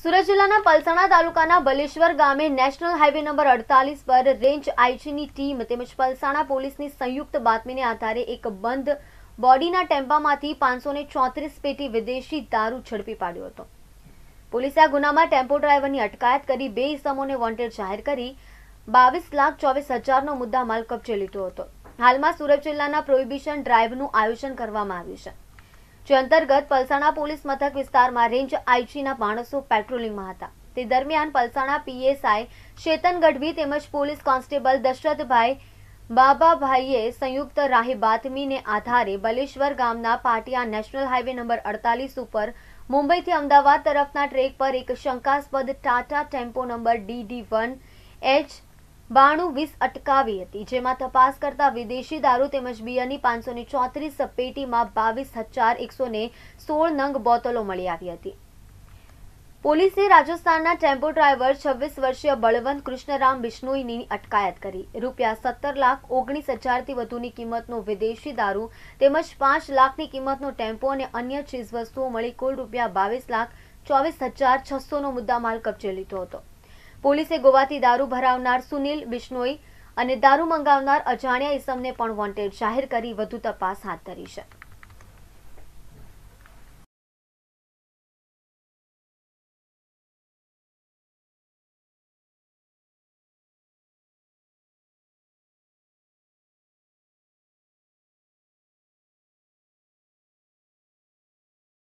સુરત જિલ્લાના પલસાણા તાલુકાના બલેશ્વર ગામે નેશનલ હાઈવે નંબર અડતાલીસ પર રેન્જ આઈજીની ટીમ તેમજ પલસાણા પોલીસની સંયુક્ત બાતમીને આધારે એક બંધ બોડીના ટેમ્પામાંથી પાંચસો ચોત્રીસ પેટી વિદેશી દારૂ ઝડપી પાડ્યો હતો પોલીસે આ ગુનામાં ટેમ્પો ડ્રાઈવરની અટકાયત કરી બે ઇસમોને વોન્ટેડ જાહેર કરી બાવીસ લાખ ચોવીસ હજારનો મુદ્દામાલ કબજે લીધો હતો હાલમાં સુરત જિલ્લાના પ્રોહિબિશન ડ્રાઈવનું આયોજન કરવામાં આવ્યું છે જે અંતર્ગત પલસાણા પોલીસ મથક વિસ્તારમાં રેન્જ આઈજીના માણસો પેટ્રોલિંગમાં હતા તે દરમિયાન પલસાણા પીએસઆઈ ચેતન ગઢવી તેમજ પોલીસ કોન્સ્ટેબલ દશરથભાઈ બાબાભાઈએ સંયુક્ત રાહે બાતમીને આધારે બલેશ્વર ગામના પાટિયા નેશનલ હાઈવે નંબર અડતાલીસ ઉપર મુંબઈથી અમદાવાદ તરફના ટ્રેક પર એક શંકાસ્પદ Tata tempo number D D one બાણું વીસ અટકાવી હતી જેમાં તપાસ કરતા વિદેશી દારૂ તેમજ બિયરની પાંચસો ને ચોત્રીસ પેટીમાં બાવીસ હજાર એકસો ને સોળ નંગ બોટલો મળી આવી હતી પોલીસે રાજસ્થાનના ટેમ્પો ડ્રાઈવર છવ્વીસ વર્ષીય બળવંત કૃષ્ણરામ બિશ્નોઈની અટકાયત કરી રૂપિયા સત્તર લાખ ઓગણીસ હજારથી વધુની કિંમતનો વિદેશી દારૂ તેમજ પાંચ લાખની કિંમતનો ટેમ્પો અને અન્ય ચીજવસ્તુઓ મળી કુલ રૂપિયા બાવીસ લાખ ચોવીસ હજાર છસોનો મુદ્દામાલ કબજે લીધો હતો પોલીસે ગોવાથી દારૂ ભરાવનાર સુનિલ બિશ્નોઈ અને દારૂ મંગાવનાર અજાણ્યા ઈસમને પણ વોન્ટેડ જાહેર કરી વધુ તપાસ હાથ ધરી છે